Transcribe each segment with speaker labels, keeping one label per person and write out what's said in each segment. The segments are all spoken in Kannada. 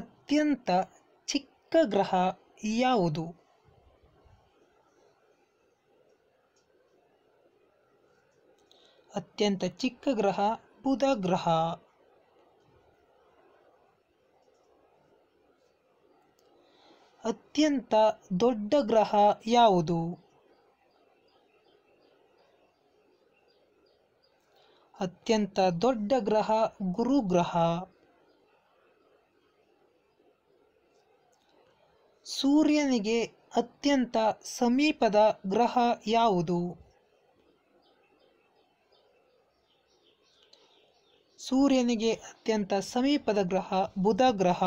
Speaker 1: ಅತ್ಯಂತ ಚಿಕ್ಕ ಗ್ರಹ ಯಾವುದು ಅತ್ಯಂತ ಚಿಕ್ಕ ಗ್ರಹ ಬುಧ ಗ್ರಹ ಅತ್ಯಂತ ದೊಡ್ಡ ಗ್ರಹ ಯಾವುದು ಅತ್ಯಂತ ದೊಡ್ಡ ಗ್ರಹ ಗುರುಗ್ರಹ ಸೂರ್ಯನಿಗೆ ಅತ್ಯಂತ ಸಮೀಪದ ಗ್ರಹ ಯಾವುದು ಸೂರ್ಯನಿಗೆ ಅತ್ಯಂತ ಸಮೀಪದ ಗ್ರಹ ಬುಧ ಗ್ರಹ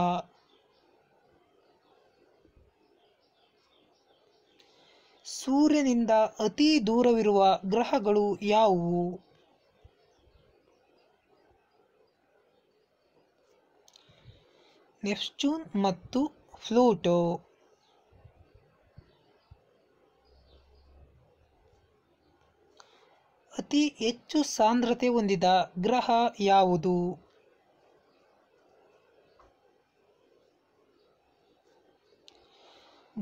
Speaker 1: ಸೂರ್ಯನಿಂದ ಅತಿ ದೂರವಿರುವ ಗ್ರಹಗಳು ಯಾವುವು ನೆಪ್ಚೂನ್ ಮತ್ತು ಫ್ಲೂಟೋ ಅತಿ ಹೆಚ್ಚು ಸಾಂದ್ರತೆ ಹೊಂದಿದ ಗ್ರಹ ಯಾವುದು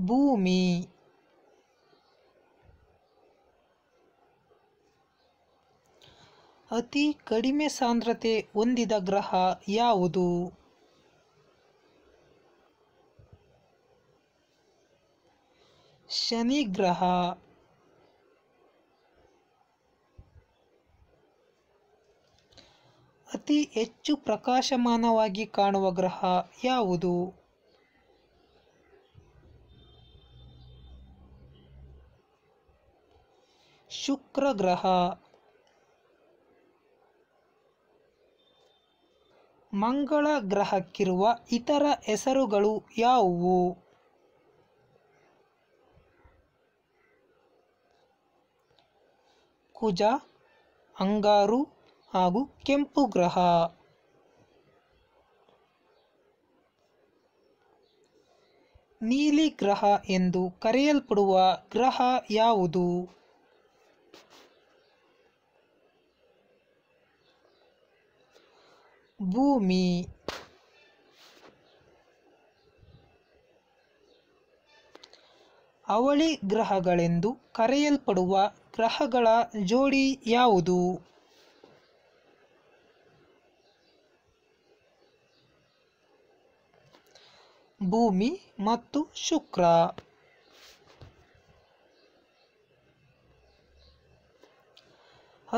Speaker 1: ಭೂಮಿ ಅತಿ ಕಡಿಮೆ ಸಾಂದ್ರತೆ ಹೊಂದಿದ ಗ್ರಹ ಯಾವುದು ಶನಿ ಗ್ರಹ ಅತಿ ಹೆಚ್ಚು ಪ್ರಕಾಶಮಾನವಾಗಿ ಕಾಣುವ ಗ್ರಹ ಯಾವುದು ಶುಕ್ರ ಗ್ರಹ ಮಂಗಳ ಗ್ರಹಕ್ಕಿರುವ ಇತರ ಹೆಸರುಗಳು ಯಾವುವು ಕುಜ ಅಂಗಾರು ಹಾಗೂ ಕೆಂಪು ಗ್ರಹ ನೀಲಿ ಗ್ರಹ ಎಂದು ಕರೆಯಲ್ಪಡುವ ಗ್ರಹ ಯಾವುದು ಭೂಮಿ ಅವಳಿ ಗ್ರಹಗಳೆಂದು ಕರೆಯಲ್ಪಡುವ ಗ್ರಹಗಳ ಜೋಡಿ ಯಾವುದು ಭೂಮಿ ಮತ್ತು ಶುಕ್ರ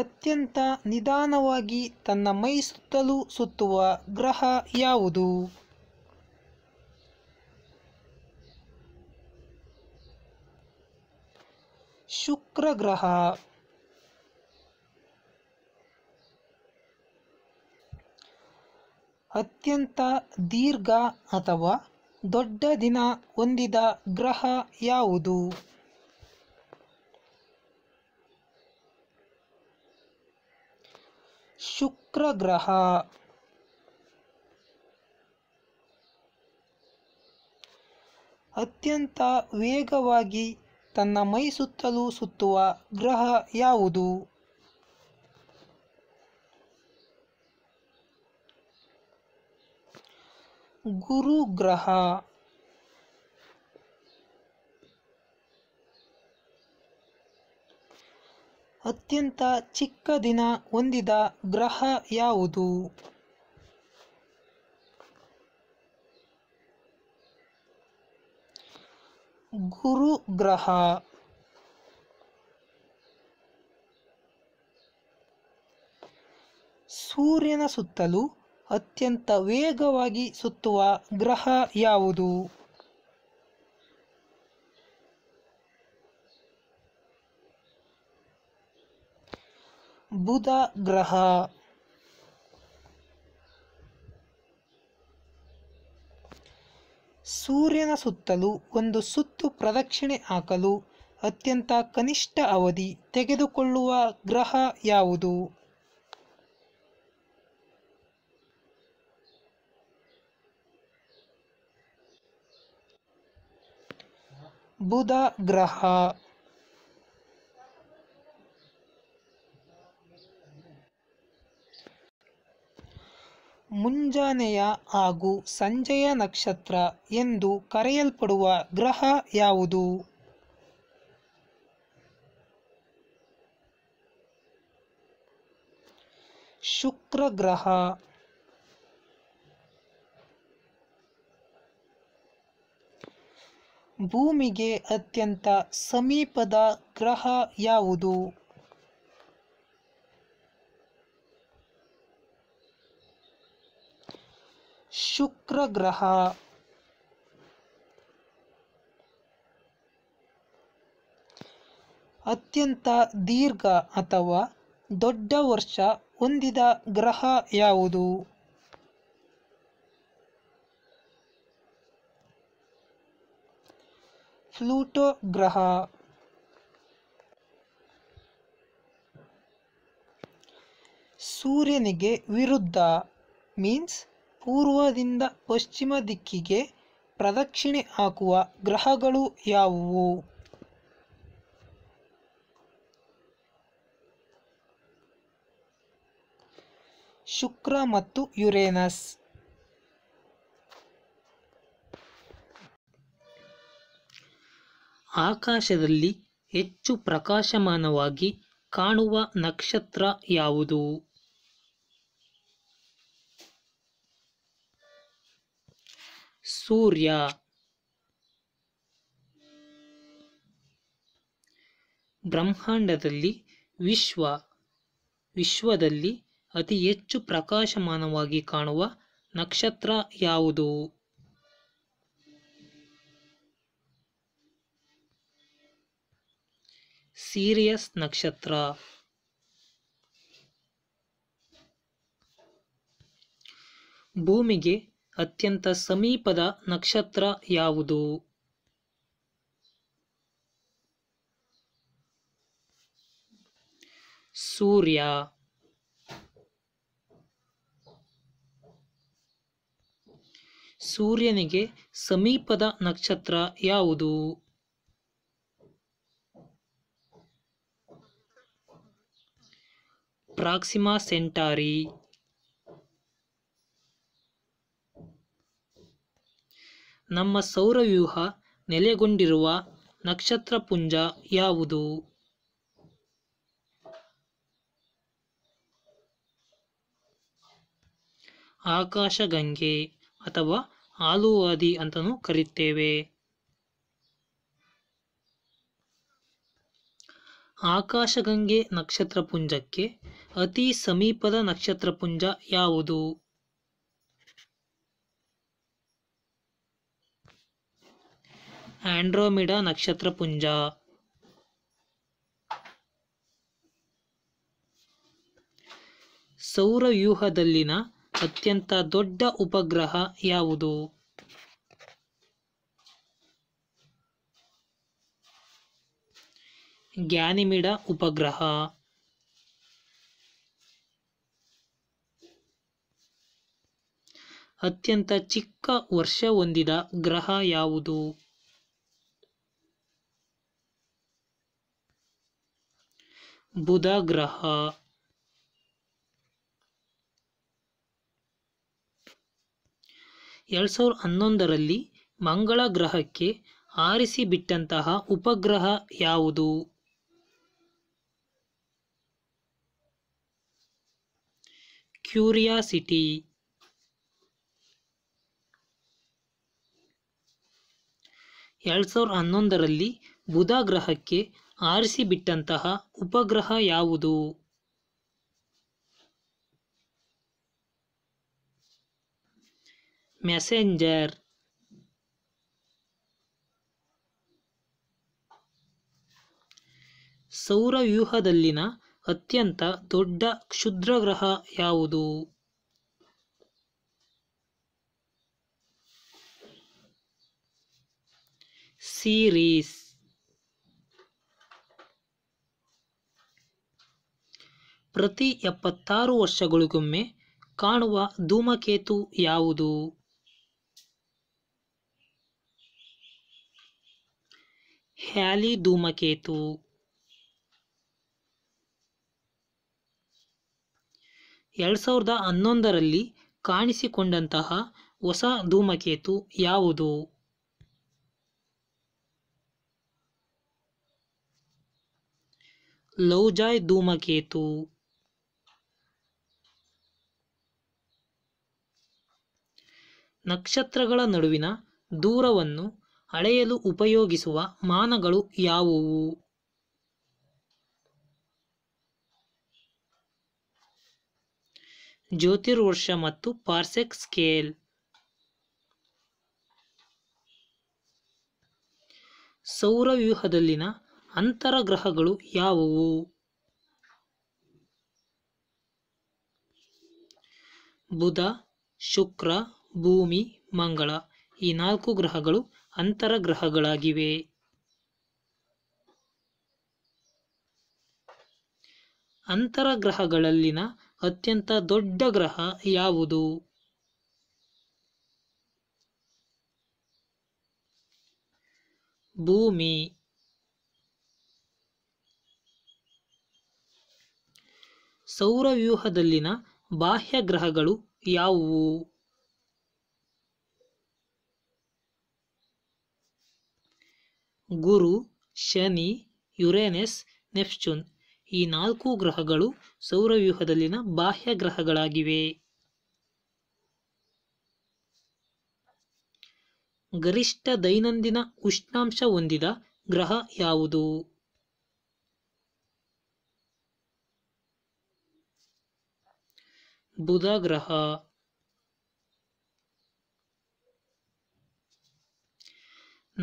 Speaker 1: ಅತ್ಯಂತ ನಿಧಾನವಾಗಿ ತನ್ನ ಮೈ ಸುತ್ತಲೂ ಸುತ್ತುವ ಗ್ರಹ ಯಾವುದು ಶುಕ್ರ ಗ್ರಹ ಅತ್ಯಂತ ದೀರ್ಘ ಅಥವಾ ದೊಡ್ಡ ದಿನ ಹೊಂದಿದ ಗ್ರಹ ಯಾವುದು ಶುಕ್ರ ಗ್ರಹ ಅತ್ಯಂತ ವೇಗವಾಗಿ ತನ್ನ ಮೈ ಸುತ್ತಲೂ ಸುತ್ತುವ ಗ್ರಹ ಯಾವುದು ಗುರುಗ್ರಹ ಅತ್ಯಂತ ಚಿಕ್ಕ ದಿನ ಹೊಂದಿದ ಗ್ರಹ ಯಾವುದು ಗುರುಗ್ರಹ ಸೂರ್ಯನ ಸುತ್ತಲೂ ಅತ್ಯಂತ ವೇಗವಾಗಿ ಸುತ್ತುವ ಗ್ರಹ ಯಾವುದು ಬುಧ ಗ್ರಹ ಸೂರ್ಯನ ಸುತ್ತಲೂ ಒಂದು ಸುತ್ತು ಪ್ರದಕ್ಷಿಣೆ ಹಾಕಲು ಅತ್ಯಂತ ಕನಿಷ್ಠ ಅವಧಿ ತೆಗೆದುಕೊಳ್ಳುವ ಗ್ರಹ ಯಾವುದು ಬುಧ ಗ್ರಹ ಮುಂಜಾನೆಯ ಹಾಗೂ ಸಂಜೆಯ ನಕ್ಷತ್ರ ಎಂದು ಕರೆಯಲ್ಪಡುವ ಗ್ರಹ ಯಾವುದು ಶುಕ್ರ ಗ್ರಹ ಭೂಮಿಗೆ ಅತ್ಯಂತ ಸಮೀಪದ ಗ್ರಹ ಯಾವುದು ಶುಕ್ರ ಗ್ರಹ ಅತ್ಯಂತ ದೀರ್ಘ ಅಥವಾ ದೊಡ್ಡ ವರ್ಷ ಹೊಂದಿದ ಗ್ರಹ ಯಾವುದು ಪ್ಲೂಟೋ ಗ್ರಹ ಸೂರ್ಯನಿಗೆ ವಿರುದ್ಧ ಮೀನ್ಸ್ ಪೂರ್ವದಿಂದ ಪಶ್ಚಿಮ ದಿಕ್ಕಿಗೆ ಪ್ರದಕ್ಷಿಣೆ ಹಾಕುವ ಗ್ರಹಗಳು ಯಾವುವು ಶುಕ್ರ ಮತ್ತು ಯುರೇನಸ್ ಆಕಾಶದಲ್ಲಿ ಹೆಚ್ಚು ಪ್ರಕಾಶಮಾನವಾಗಿ ಕಾಣುವ ನಕ್ಷತ್ರ ಯಾವುದು ಸೂರ್ಯ ಬ್ರಹ್ಮಾಂಡದಲ್ಲಿ ವಿಶ್ವ ವಿಶ್ವದಲ್ಲಿ ಅತಿ ಹೆಚ್ಚು ಪ್ರಕಾಶಮಾನವಾಗಿ ಕಾಣುವ ನಕ್ಷತ್ರ ಯಾವುದು ಸೀರಿಯಸ್ ನಕ್ಷತ್ರ ಭೂಮಿಗೆ ಅತ್ಯಂತ ಸಮೀಪದ ನಕ್ಷತ್ರ ಯಾವುದು ಸೂರ್ಯ ಸೂರ್ಯನಿಗೆ ಸಮೀಪದ ನಕ್ಷತ್ರ ಯಾವುದು ಪ್ರಾಕ್ಸಿಮಾ ಸೆಂಟಾರಿ ನಮ್ಮ ಸೌರವ್ಯೂಹ ನೆಲೆಗೊಂಡಿರುವ ನಕ್ಷತ್ರಪುಂಜ ಯಾವುದು ಆಕಾಶಗಂಗೆ ಅಥವಾ ಆಲುವಾದಿ ಅಂತಲೂ ಕರೆಯುತ್ತೇವೆ ಆಕಾಶಗಂಗೆ ನಕ್ಷತ್ರಪುಂಜಕ್ಕೆ ಅತಿ ಸಮೀಪದ ನಕ್ಷತ್ರಪುಂಜ ಯಾವುದು ಆಂಡ್ರೋಮಿಡಾ ನಕ್ಷತ್ರಪುಂಜ ಸೌರವ್ಯೂಹದಲ್ಲಿನ ಅತ್ಯಂತ ದೊಡ್ಡ ಉಪಗ್ರಹ ಯಾವುದು ಗ್ಯಾನಿಮಿಡ ಉಪಗ್ರಹ ಅತ್ಯಂತ ಚಿಕ್ಕ ವರ್ಷ ಹೊಂದಿದ ಗ್ರಹ ಯಾವುದು ಬುಧ ಗ್ರಹ ಎರಡ್ ಸಾವಿರದ ಹನ್ನೊಂದರಲ್ಲಿ ಮಂಗಳ ಗ್ರಹಕ್ಕೆ ಆರಿಸಿಬಿಟ್ಟಂತಹ ಉಪಗ್ರಹ ಯಾವುದು ಕ್ಯೂರಿಯಾಸಿಟಿ ಎರಡ್ ಸಾವಿರದ ಹನ್ನೊಂದರಲ್ಲಿ ಬುಧ ಗ್ರಹಕ್ಕೆ ಆರಿಸಿಬಿಟ್ಟಂತಹ ಉಪಗ್ರಹ ಯಾವುದು ಮೆಸೆಂಜರ್ ಸೌರವ್ಯೂಹದಲ್ಲಿನ ಅತ್ಯಂತ ದೊಡ್ಡ ಕ್ಷುದ್ರಗ್ರಹ ಯಾವುದು ಸೀರೀಸ್ ಪ್ರತಿ ಎಪ್ಪತ್ತಾರು ವರ್ಷಗಳಿಗೊಮ್ಮೆ ಕಾಣುವ ಧೂಮಕೇತು ಯಾವುದು ಹ್ಯಾಲಿ ಧೂಮಕೇತು ಎರಡು ಸಾವಿರದ ಹನ್ನೊಂದರಲ್ಲಿ ಕಾಣಿಸಿಕೊಂಡಂತಹ ಹೊಸ ಧೂಮಕೇತು ಯಾವುದು ಲೌಜಾಯ್ ಧೂಮಕೇತು ನಕ್ಷತ್ರಗಳ ನಡುವಿನ ದೂರವನ್ನು ಅಳೆಯಲು ಉಪಯೋಗಿಸುವ ಮಾನಗಳು ಯಾವುವು ಜ್ಯೋತಿರ್ವರ್ಷ ಮತ್ತು ಪಾರ್ಸೆಕ್ ಸ್ಕೇಲ್ ಸೌರವ್ಯೂಹದಲ್ಲಿನ ಅಂತರ ಗ್ರಹಗಳು ಯಾವುವು ಬುಧ ಶುಕ್ರ ಭೂಮಿ ಮಂಗಳ ಈ ನಾಲ್ಕು ಗ್ರಹಗಳು ಅಂತರ ಗ್ರಹಗಳಾಗಿವೆ ಅಂತರ ಗ್ರಹಗಳಲ್ಲಿನ ಅತ್ಯಂತ ದೊಡ್ಡ ಗ್ರಹ ಯಾವುದು ಭೂಮಿ ಸೌರವ್ಯೂಹದಲ್ಲಿನ ಬಾಹ್ಯ ಗ್ರಹಗಳು ಯಾವುವು ಗುರು ಶನಿ ಯುರೇನಸ್ ನೆಪ್ಚೂನ್ ಈ ನಾಲ್ಕು ಗ್ರಹಗಳು ಸೌರವ್ಯೂಹದಲ್ಲಿನ ಬಾಹ್ಯ ಗ್ರಹಗಳಾಗಿವೆ ಗರಿಷ್ಠ ದೈನಂದಿನ ಉಷ್ಣಾಂಶ ಹೊಂದಿದ ಗ್ರಹ ಯಾವುದು ಬುಧ ಗ್ರಹ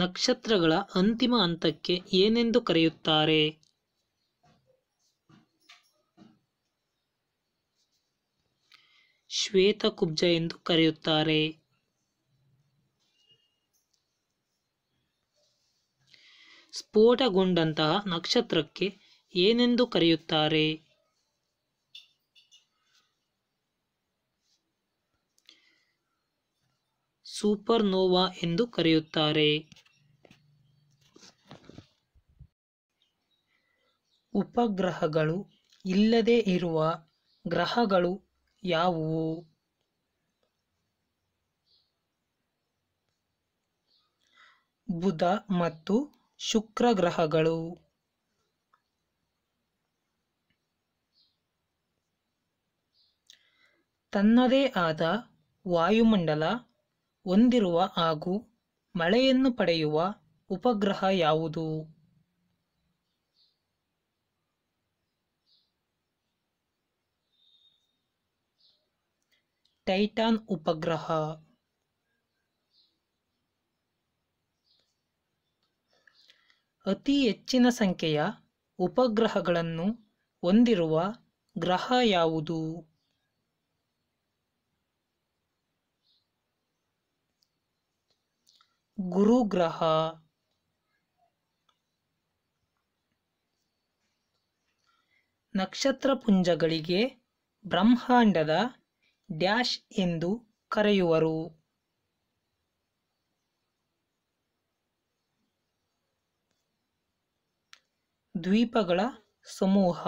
Speaker 1: ನಕ್ಷತ್ರಗಳ ಅಂತಿಮ ಹಂತಕ್ಕೆ ಏನೆಂದು ಕರೆಯುತ್ತಾರೆ ಶ್ವೇತಕುಬ್ಜ ಎಂದು ಕರೆಯುತ್ತಾರೆ ಸ್ಫೋಟಗೊಂಡಂತಹ ನಕ್ಷತ್ರಕ್ಕೆ ಏನೆಂದು ಕರೆಯುತ್ತಾರೆ ಸೂಪರ್ನೋವಾ ಎಂದು ಕರೆಯುತ್ತಾರೆ ಉಪಗ್ರಹಗಳು ಇಲ್ಲದೇ ಇರುವ ಗ್ರಹಗಳು ಯಾವುವು ಬುಧ ಮತ್ತು ಶುಕ್ರ ಗ್ರಹಗಳು ತನ್ನದೇ ಆದ ವಾಯುಮಂಡಲ ಹೊಂದಿರುವ ಹಾಗೂ ಮಳೆಯನ್ನು ಪಡೆಯುವ ಉಪಗ್ರಹ ಯಾವುದು ಟೈಟಾನ್ ಉಪಗ್ರಹ ಅತಿ ಹೆಚ್ಚಿನ ಸಂಖ್ಯೆಯ ಉಪಗ್ರಹಗಳನ್ನು ಹೊಂದಿರುವ ಗ್ರಹ ಯಾವುದು ಗುರುಗ್ರಹ ನಕ್ಷತ್ರಪುಂಜಗಳಿಗೆ ಬ್ರಹ್ಮಾಂಡದ ಡ್ಯಾಶ್ ಎಂದು ಕರೆಯುವರು ದ್ವೀಪಗಳ ಸಮೂಹ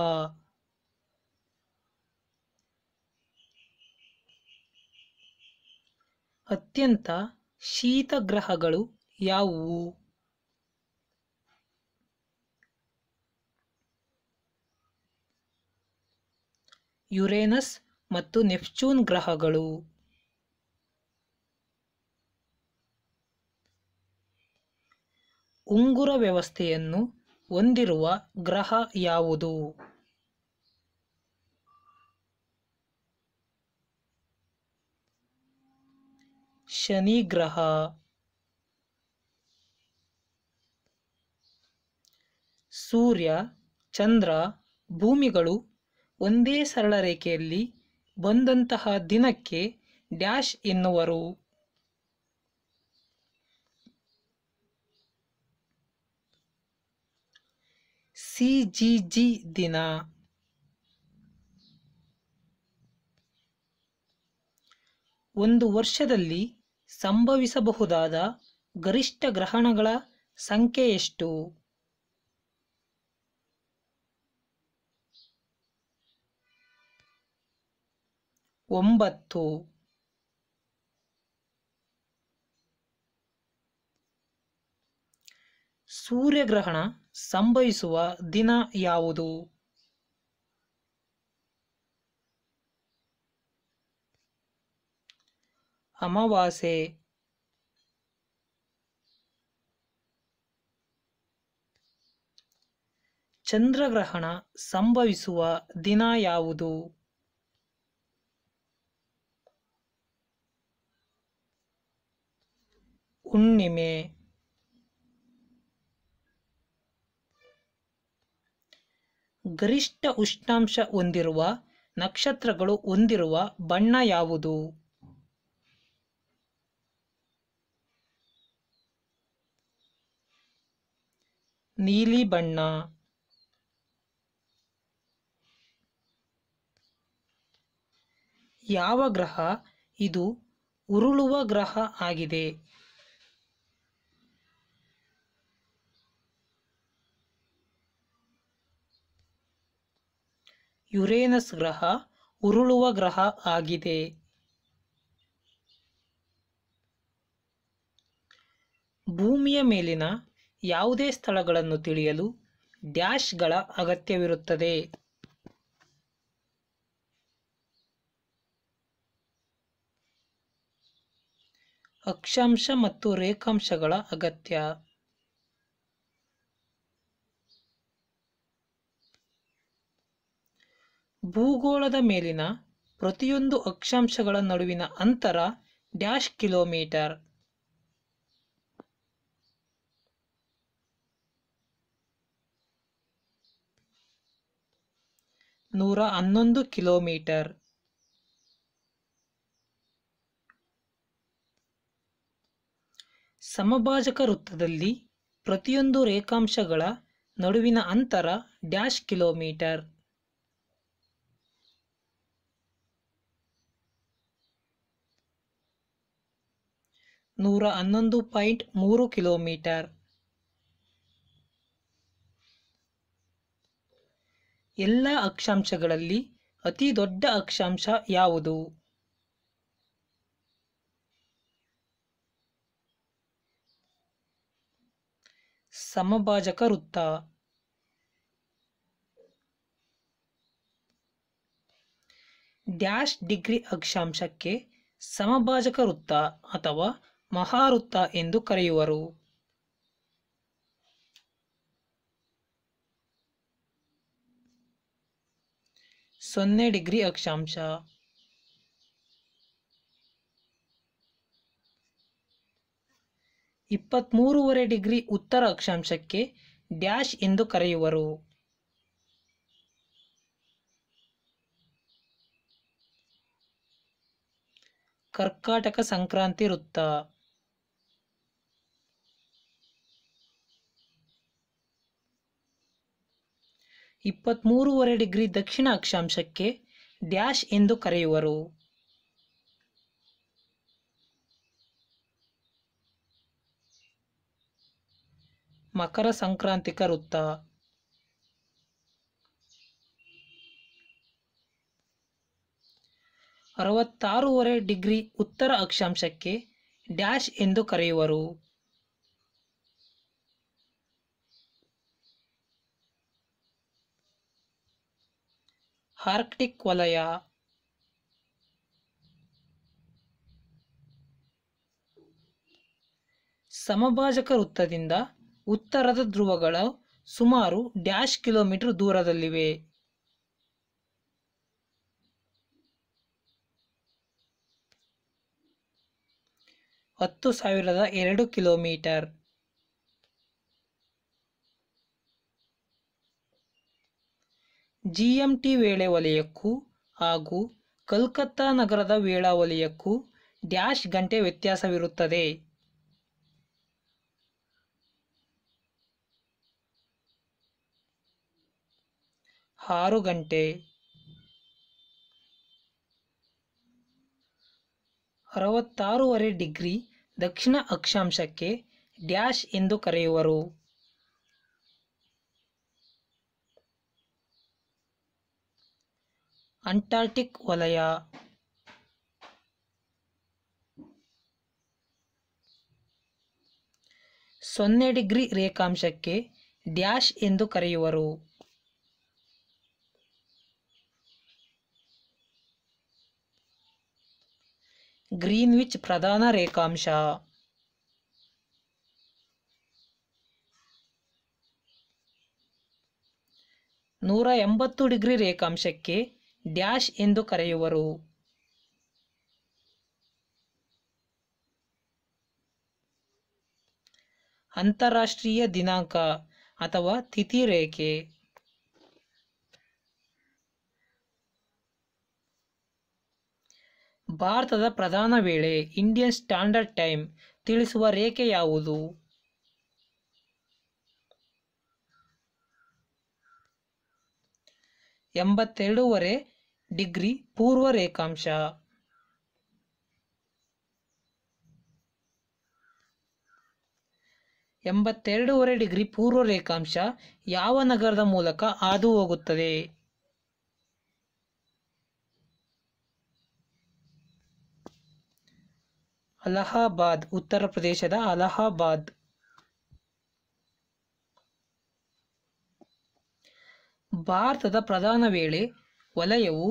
Speaker 1: ಅತ್ಯಂತ ಗ್ರಹಗಳು ಯಾವುವು ಯುರೇನಸ್ ಮತ್ತು ನೆಪ್ಚೂನ್ ಗ್ರಹಗಳು ಉಂಗುರ ವ್ಯವಸ್ಥೆಯನ್ನು ಹೊಂದಿರುವ ಗ್ರಹ ಯಾವುದು ಶನಿ ಗ್ರಹ ಸೂರ್ಯ ಚಂದ್ರ ಭೂಮಿಗಳು ಒಂದೇ ಸರಳ ರೇಖೆಯಲ್ಲಿ ಬಂದಂತಹ ದಿನಕ್ಕೆ ಡ್ಯಾಶ್ ಎನ್ನುವರು ಸಿಜಿಜಿ ದಿನ ಒಂದು ವರ್ಷದಲ್ಲಿ ಸಂಭವಿಸಬಹುದಾದ ಗರಿಷ್ಠ ಗ್ರಹಣಗಳ ಸಂಖ್ಯೆ ಎಷ್ಟು ಒಂಬತ್ತು ಸೂರ್ಯಗ್ರಹಣ ಸಂಭವಿಸುವ ದಿನ ಯಾವುದು ಅಮಾವಾಸೆ ಚಂದ್ರಗ್ರಹಣ ಸಂಭವಿಸುವ ದಿನ ಯಾವುದು ಹುಣ್ಣಿಮೆ ಗರಿಷ್ಠ ಉಷ್ಣಾಂಶ ಹೊಂದಿರುವ ನಕ್ಷತ್ರಗಳು ಹೊಂದಿರುವ ಬಣ್ಣ ಯಾವುದು ನೀಲಿ ಬಣ್ಣ ಯಾವ ಗ್ರಹ ಇದು ಉರುಳುವ ಗ್ರಹ ಆಗಿದೆ ಯುರೇನಸ್ ಗ್ರಹ ಉರುಳುವ ಗ್ರಹ ಆಗಿದೆ ಭೂಮಿಯ ಮೇಲಿನ ಯಾವುದೇ ಸ್ಥಳಗಳನ್ನು ತಿಳಿಯಲು ಡ್ಯಾಶ್ಗಳ ಅಗತ್ಯವಿರುತ್ತದೆ ಅಕ್ಷಾಂಶ ಮತ್ತು ರೇಖಾಂಶಗಳ ಅಗತ್ಯ ಭೂಗೋಳದ ಮೇಲಿನ ಪ್ರತಿಯೊಂದು ಅಕ್ಷಾಂಶಗಳ ನಡುವಿನ ಅಂತರ ಡ್ಯಾಶ್ ಕಿಲೋಮೀಟರ್ ನೂರ ಹನ್ನೊಂದು ಕಿಲೋಮೀಟರ್ ಸಮಭಾಜಕ ವೃತ್ತದಲ್ಲಿ ಪ್ರತಿಯೊಂದು ರೇಖಾಂಶಗಳ ನಡುವಿನ ಅಂತರ ಡ್ಯಾಶ್ ಕಿಲೋಮೀಟರ್ ನೂರ ಹನ್ನೊಂದು ಪಾಯಿಂಟ್ ಮೂರು ಕಿಲೋಮೀಟರ್ ಎಲ್ಲ ಅಕ್ಷಾಂಶಗಳಲ್ಲಿ ಅತಿ ದೊಡ್ಡ ಅಕ್ಷಾಂಶ ಯಾವುದು ಸಮಭಾಜಕ ವೃತ್ತ ಡ್ಯಾಶ್ ಡಿಗ್ರಿ ಅಕ್ಷಾಂಶಕ್ಕೆ ಸಮಭಾಜಕ ವೃತ್ತ ಅಥವಾ ಮಹಾವೃತ್ತ ಎಂದು ಕರೆಯುವರು ಸೊನ್ನೆ ಡಿಗ್ರಿ ಅಕ್ಷಾಂಶ ಇಪ್ಪತ್ತ್ಮೂರುವರೆ ಡಿಗ್ರಿ ಉತ್ತರ ಅಕ್ಷಾಂಶಕ್ಕೆ ಡ್ಯಾಶ್ ಎಂದು ಕರೆಯುವರು ಕರ್ಕಾಟಕ ಸಂಕ್ರಾಂತಿ ವೃತ್ತ ಇಪ್ಪತ್ತ್ಮೂರುವರೆ ಡಿಗ್ರಿ ದಕ್ಷಿಣ ಅಕ್ಷಾಂಶಕ್ಕೆ ಡ್ಯಾಶ್ ಎಂದು ಕರೆಯುವರು ಮಕರ ಸಂಕ್ರಾಂತಿಕ ವೃತ್ತ ಅರವತ್ತಾರೂವರೆ ಡಿಗ್ರಿ ಉತ್ತರ ಅಕ್ಷಾಂಶಕ್ಕೆ ಡ್ಯಾಶ್ ಎಂದು ಕರೆಯುವರು ಆರ್ಕ್ಟಿಕ್ ವಲಯ ಸಮಭಾಜಕ ವೃತ್ತದಿಂದ ಉತ್ತರದ ಧ್ರುವಗಳು ಸುಮಾರು ಡ್ಯಾಶ್ ಕಿಲೋಮೀಟರ್ ದೂರದಲ್ಲಿವೆ ಹತ್ತು ಸಾವಿರದ ಎರಡು ಕಿಲೋಮೀಟರ್ ಜಿಎಂಟಿ ವೇಳೆ ವಲಯಕ್ಕೂ ಹಾಗೂ ಕಲ್ಕತ್ತಾ ನಗರದ ವೇಳಾ ವಲಯಕ್ಕೂ ಡ್ಯಾಶ್ ಗಂಟೆ ವ್ಯತ್ಯಾಸವಿರುತ್ತದೆ ಆರು ಗಂಟೆ ಅರವತ್ತಾರೂವರೆ ಡಿಗ್ರಿ ದಕ್ಷಿಣ ಅಕ್ಷಾಂಶಕ್ಕೆ ಡ್ಯಾಶ್ ಎಂದು ಕರೆಯುವರು ಅಂಟಾರ್ಟಿಕ್ ವಲಯ ಸೊನ್ನೆ ಡಿಗ್ರಿ ರೇಖಾಂಶಕ್ಕೆ ಡ್ಯಾಶ್ ಎಂದು ಕರೆಯುವರು ಗ್ರೀನ್ವಿಚ್ ಪ್ರಧಾನ ರೇಖಾಂಶ ನೂರ ಎಂಬತ್ತು ಡಿಗ್ರಿ ರೇಖಾಂಶಕ್ಕೆ ಡ್ಯಾಶ್ ಎಂದು ಕರೆಯುವರು ಅಂತಾರಾಷ್ಟ್ರೀಯ ದಿನಾಂಕ ಅಥವಾ ತಿಥಿ ರೇಖೆ ಭಾರತದ ಪ್ರಧಾನ ವೇಳೆ ಇಂಡಿಯನ್ ಸ್ಟ್ಯಾಂಡರ್ಡ್ ಟೈಮ್ ತಿಳಿಸುವ ರೇಖೆ ಯಾವುದು ಎಂಬತ್ತೆರಡೂವರೆ ಡಿಗ್ರಿ ಪೂರ್ವ ರೇಖಾಂಶ ಎಂಬತ್ತೆರಡೂವರೆ ಡಿಗ್ರಿ ಪೂರ್ವ ರೇಖಾಂಶ ಯಾವ ನಗರದ ಮೂಲಕ ಹಾದು ಹೋಗುತ್ತದೆ ಅಲಹಾಬಾದ್ ಉತ್ತರ ಪ್ರದೇಶದ ಅಲಹಾಬಾದ್ ಭಾರತದ ಪ್ರಧಾನ ವೇಳೆ ವಲಯವು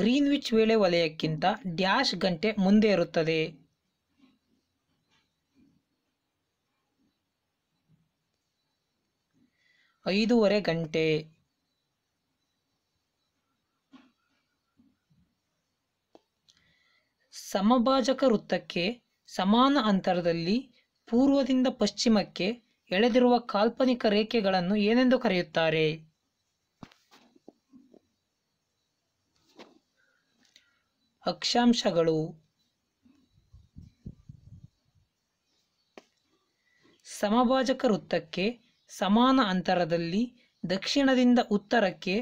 Speaker 1: ಗ್ರೀನ್ವಿಚ್ ವೇಳೆ ವಲಯಕ್ಕಿಂತ ಡ್ಯಾಶ್ ಗಂಟೆ ಮುಂದೆ ಇರುತ್ತದೆ ಐದೂವರೆ ಗಂಟೆ ಸಮಭಾಜಕ ವೃತ್ತಕ್ಕೆ ಸಮಾನ ಅಂತರದಲ್ಲಿ ಪೂರ್ವದಿಂದ ಪಶ್ಚಿಮಕ್ಕೆ ಎಳೆದಿರುವ ಕಾಲ್ಪನಿಕ ರೇಖೆಗಳನ್ನು ಏನೆಂದು ಕರೆಯುತ್ತಾರೆ ಅಕ್ಷಾಂಶಗಳು ಸಮಭಾಜಕ ವೃತ್ತಕ್ಕೆ ಸಮಾನ ಅಂತರದಲ್ಲಿ ದಕ್ಷಿಣದಿಂದ ಉತ್ತರಕ್ಕೆ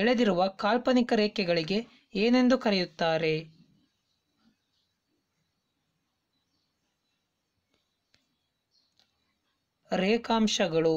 Speaker 1: ಎಳೆದಿರುವ ಕಾಲ್ಪನಿಕ ರೇಖೆಗಳಿಗೆ ಏನೆಂದು ಕರೆಯುತ್ತಾರೆ ರೇಖಾಂಶಗಳು